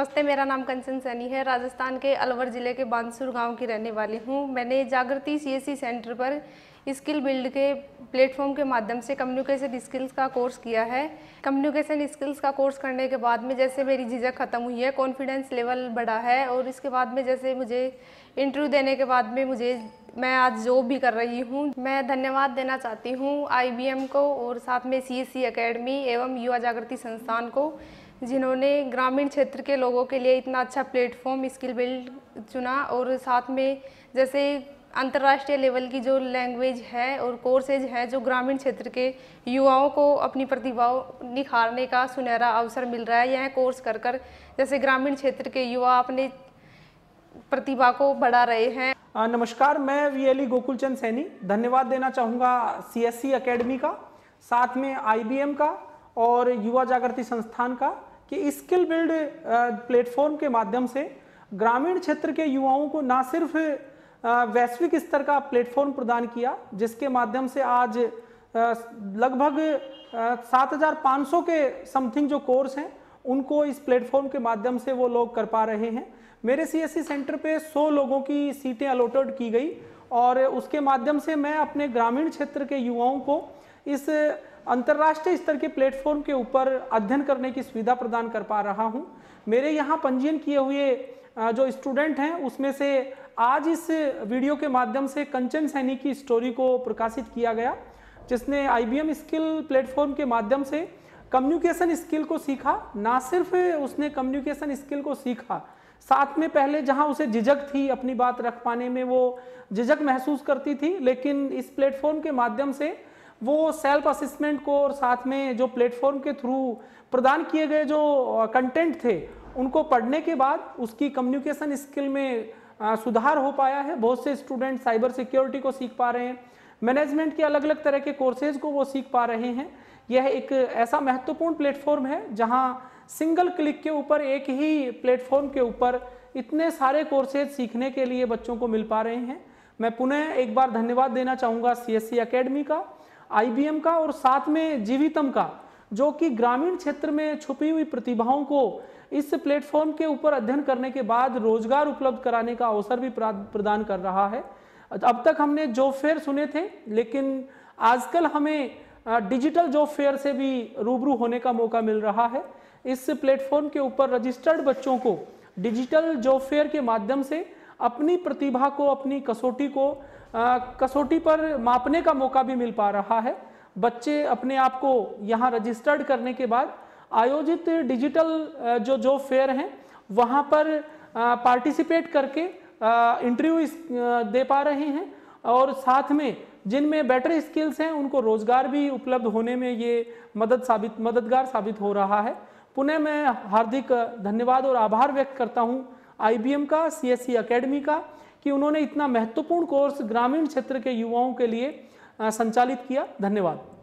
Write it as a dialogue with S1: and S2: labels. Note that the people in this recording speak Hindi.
S1: नमस्ते मेरा नाम कंचन सैनी है राजस्थान के अलवर ज़िले के बांसुर गांव की रहने वाली हूँ मैंने जागृति सीएससी सेंटर पर स्किल बिल्ड के प्लेटफॉर्म के माध्यम से कम्युनिकेशन स्किल्स का कोर्स किया है कम्युनिकेशन स्किल्स का कोर्स करने के बाद में जैसे मेरी झिझक ख़त्म हुई है कॉन्फिडेंस लेवल बढ़ा है और इसके बाद में जैसे मुझे इंटरव्यू देने के बाद में मुझे मैं आज जॉब भी कर रही हूँ मैं धन्यवाद देना चाहती हूँ आई को और साथ में सी एकेडमी एवं युवा जागृति संस्थान को जिन्होंने ग्रामीण क्षेत्र के लोगों के लिए इतना अच्छा प्लेटफॉर्म स्किल बिल्ड चुना और साथ में जैसे अंतर्राष्ट्रीय लेवल की जो लैंग्वेज है और कोर्सेज हैं जो ग्रामीण क्षेत्र के युवाओं को अपनी प्रतिभाओं निखारने का सुनहरा अवसर मिल रहा है यह कोर्स कर कर जैसे ग्रामीण क्षेत्र के युवा अपने प्रतिभा को बढ़ा रहे हैं
S2: नमस्कार मैं वीएलई e गोकुल चंद सैनी धन्यवाद देना चाहूँगा सी एस का साथ में आई का और युवा जागृति संस्थान का कि स्किल बिल्ड प्लेटफॉर्म के माध्यम से ग्रामीण क्षेत्र के युवाओं को ना सिर्फ वैश्विक स्तर का प्लेटफॉर्म प्रदान किया जिसके माध्यम से आज लगभग 7,500 के समथिंग जो कोर्स हैं उनको इस प्लेटफॉर्म के माध्यम से वो लोग कर पा रहे हैं मेरे सीएससी e सेंटर पे 100 लोगों की सीटें अलोटेड की गई और उसके माध्यम से मैं अपने ग्रामीण क्षेत्र के युवाओं को इस अंतर्राष्ट्रीय स्तर के प्लेटफॉर्म के ऊपर अध्ययन करने की सुविधा प्रदान कर पा रहा हूँ मेरे यहाँ पंजीयन किए हुए जो स्टूडेंट हैं उसमें से आज इस वीडियो के माध्यम से कंचन सैनी की स्टोरी को प्रकाशित किया गया जिसने आई स्किल प्लेटफॉर्म के माध्यम से कम्युनिकेशन स्किल को सीखा ना सिर्फ उसने कम्युनिकेशन स्किल को सीखा साथ में पहले जहां उसे झिझक थी अपनी बात रख पाने में वो झिझक महसूस करती थी लेकिन इस प्लेटफॉर्म के माध्यम से वो सेल्फ असिस्मेंट को और साथ में जो प्लेटफॉर्म के थ्रू प्रदान किए गए जो कंटेंट थे उनको पढ़ने के बाद उसकी कम्युनिकेशन स्किल में सुधार हो पाया है बहुत से स्टूडेंट साइबर सिक्योरिटी को सीख पा रहे हैं मैनेजमेंट के अलग अलग तरह के कोर्सेज को वो सीख पा रहे हैं यह एक ऐसा महत्वपूर्ण प्लेटफॉर्म है जहाँ सिंगल क्लिक के ऊपर एक ही प्लेटफॉर्म के ऊपर इतने सारे कोर्सेज सीखने के लिए बच्चों को मिल पा रहे हैं मैं पुनः एक बार धन्यवाद देना चाहूँगा सी एस अकेडमी का आईबीएम का और साथ में जीवितम का जो कि ग्रामीण क्षेत्र में छुपी हुई प्रतिभाओं को इस प्लेटफॉर्म के ऊपर अध्ययन करने के बाद रोजगार उपलब्ध कराने का अवसर भी प्रदान कर रहा है अब तक हमने जॉब फेयर सुने थे लेकिन आजकल हमें डिजिटल जॉब फेयर से भी रूबरू होने का मौका मिल रहा है इस प्लेटफॉर्म के ऊपर रजिस्टर्ड बच्चों को डिजिटल जॉब फेयर के माध्यम से अपनी प्रतिभा को अपनी कसौटी को कसौटी पर मापने का मौका भी मिल पा रहा है बच्चे अपने आप को यहाँ रजिस्टर्ड करने के बाद आयोजित डिजिटल जो जो फेयर हैं वहाँ पर पार्टिसिपेट करके इंटरव्यू दे पा रहे हैं और साथ में जिनमें बेटर स्किल्स हैं उनको रोज़गार भी उपलब्ध होने में ये मदद साबित मददगार साबित हो रहा है पुणे में हार्दिक धन्यवाद और आभार व्यक्त करता हूँ आईबीएम का सीएससी एकेडमी e का कि उन्होंने इतना महत्वपूर्ण कोर्स ग्रामीण क्षेत्र के युवाओं के लिए संचालित किया धन्यवाद